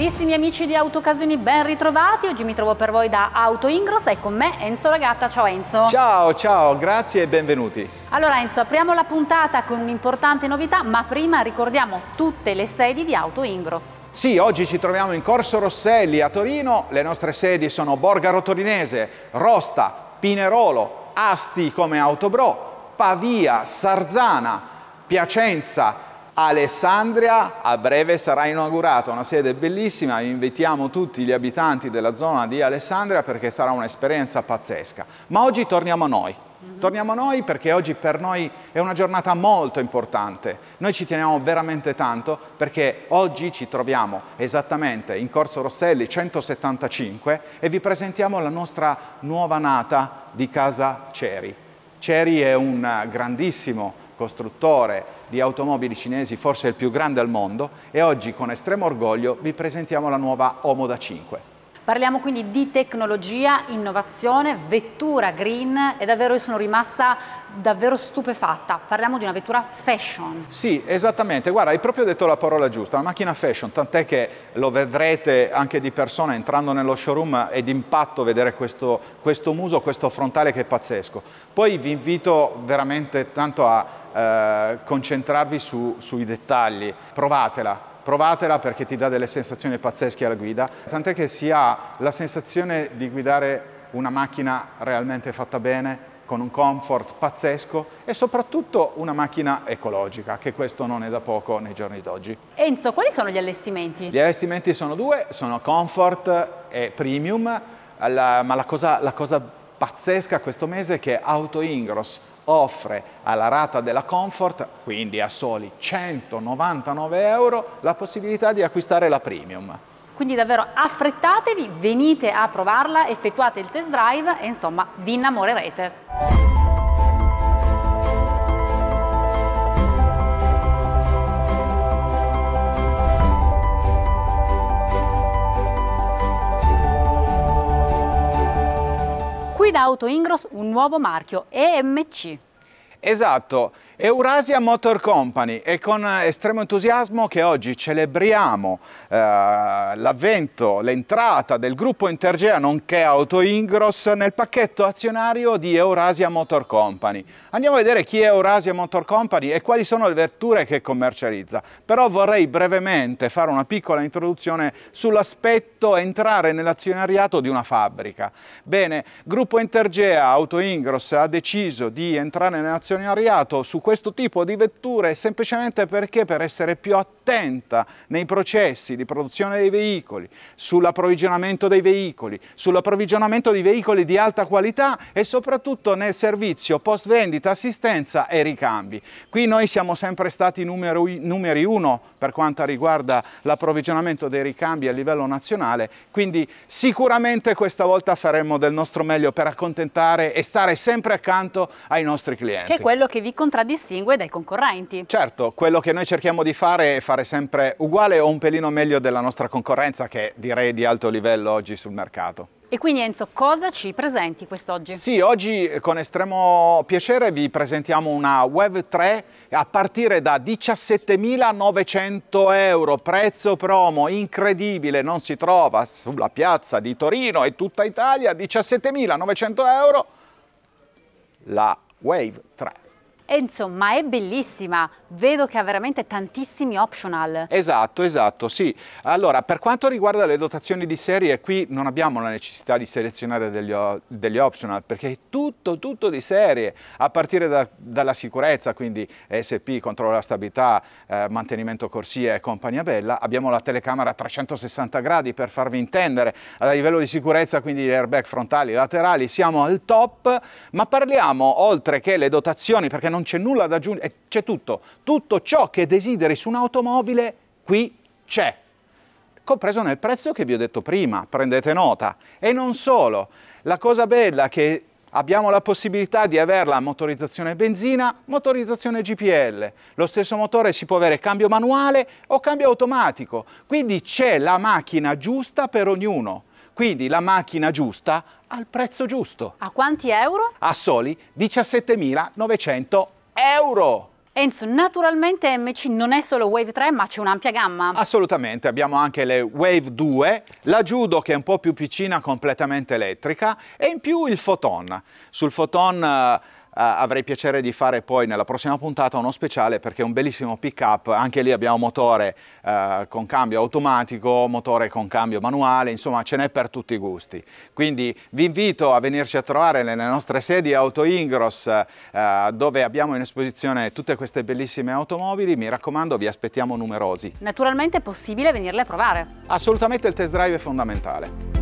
Carissimi amici di Autocasini, ben ritrovati. Oggi mi trovo per voi da Auto Ingros e con me Enzo Ragatta. Ciao Enzo. Ciao, ciao, grazie e benvenuti. Allora Enzo, apriamo la puntata con un'importante novità, ma prima ricordiamo tutte le sedi di Auto Ingros. Sì, oggi ci troviamo in Corso Rosselli a Torino. Le nostre sedi sono Borgaro Torinese, Rosta, Pinerolo, Asti come Autobro, Pavia, Sarzana, Piacenza, Alessandria a breve sarà inaugurata una sede bellissima, invitiamo tutti gli abitanti della zona di Alessandria perché sarà un'esperienza pazzesca. Ma oggi torniamo a noi. Torniamo a noi perché oggi per noi è una giornata molto importante. Noi ci teniamo veramente tanto perché oggi ci troviamo esattamente in Corso Rosselli 175 e vi presentiamo la nostra nuova nata di Casa Ceri. Ceri è un grandissimo costruttore di automobili cinesi forse il più grande al mondo e oggi con estremo orgoglio vi presentiamo la nuova Omoda 5. Parliamo quindi di tecnologia, innovazione, vettura green e davvero io sono rimasta davvero stupefatta. Parliamo di una vettura fashion. Sì, esattamente. Guarda, hai proprio detto la parola giusta, una macchina fashion, tant'è che lo vedrete anche di persona entrando nello showroom è d'impatto vedere questo, questo muso, questo frontale che è pazzesco. Poi vi invito veramente tanto a eh, concentrarvi su, sui dettagli. Provatela, provatela perché ti dà delle sensazioni pazzesche alla guida, tant'è che si ha la sensazione di guidare una macchina realmente fatta bene, con un comfort pazzesco e soprattutto una macchina ecologica, che questo non è da poco nei giorni d'oggi. Enzo, quali sono gli allestimenti? Gli allestimenti sono due, sono comfort e premium, la, ma la cosa, la cosa pazzesca questo mese è che Auto Ingros offre alla rata della Comfort, quindi a soli 199 euro, la possibilità di acquistare la Premium. Quindi davvero affrettatevi, venite a provarla, effettuate il test drive e insomma vi innamorerete. Guida Auto Ingros un nuovo marchio EMC. Esatto, Eurasia Motor Company è con eh, estremo entusiasmo che oggi celebriamo eh, l'avvento, l'entrata del gruppo Intergea nonché Auto Autoingros nel pacchetto azionario di Eurasia Motor Company. Andiamo a vedere chi è Eurasia Motor Company e quali sono le vetture che commercializza. Però vorrei brevemente fare una piccola introduzione sull'aspetto entrare nell'azionariato di una fabbrica. Bene, gruppo Intergea Autoingros ha deciso di entrare nell'azionariato azionariato su questo tipo di vetture semplicemente perché per essere più attenti attenta nei processi di produzione dei veicoli, sull'approvvigionamento dei veicoli, sull'approvvigionamento di veicoli di alta qualità e soprattutto nel servizio post vendita, assistenza e ricambi. Qui noi siamo sempre stati numero, numeri uno per quanto riguarda l'approvvigionamento dei ricambi a livello nazionale, quindi sicuramente questa volta faremo del nostro meglio per accontentare e stare sempre accanto ai nostri clienti. Che è quello che vi contraddistingue dai concorrenti. Certo, quello che noi cerchiamo di fare è fare fare sempre uguale o un pelino meglio della nostra concorrenza che direi di alto livello oggi sul mercato. E quindi Enzo, cosa ci presenti quest'oggi? Sì, oggi eh, con estremo piacere vi presentiamo una Web3 a partire da 17.900 euro, prezzo promo incredibile, non si trova sulla piazza di Torino e tutta Italia, 17.900 euro, la Wave 3. E insomma è bellissima, vedo che ha veramente tantissimi optional. Esatto, esatto, sì. Allora, per quanto riguarda le dotazioni di serie, qui non abbiamo la necessità di selezionare degli, degli optional, perché è tutto, tutto di serie, a partire da, dalla sicurezza, quindi SP, controllo della stabilità, eh, mantenimento corsia e compagnia bella. Abbiamo la telecamera a 360 gradi per farvi intendere, a livello di sicurezza, quindi gli airbag frontali, laterali, siamo al top, ma parliamo oltre che le dotazioni, perché non non c'è nulla da aggiungere, eh, c'è tutto. Tutto ciò che desideri su un'automobile qui c'è, compreso nel prezzo che vi ho detto prima, prendete nota. E non solo, la cosa bella è che abbiamo la possibilità di averla a motorizzazione benzina, motorizzazione GPL. Lo stesso motore si può avere cambio manuale o cambio automatico, quindi c'è la macchina giusta per ognuno. Quindi la macchina giusta al prezzo giusto. A quanti euro? A soli 17.900 euro. Enzo, naturalmente MC non è solo Wave 3 ma c'è un'ampia gamma. Assolutamente, abbiamo anche le Wave 2, la Judo che è un po' più piccina completamente elettrica e in più il Photon. Sul Photon eh, eh, avrei piacere di fare poi nella prossima puntata uno speciale perché è un bellissimo pick up, anche lì abbiamo motore eh, con cambio automatico, motore con cambio manuale, insomma ce n'è per tutti i gusti. Quindi vi invito a venirci a trovare nelle nostre sedi Auto Ingros eh, dove abbiamo in esposizione tutte queste bellissime automobili, mi raccomando vi aspettiamo numerosi. Naturalmente è possibile venirle a provare. Assolutamente il test drive è fondamentale.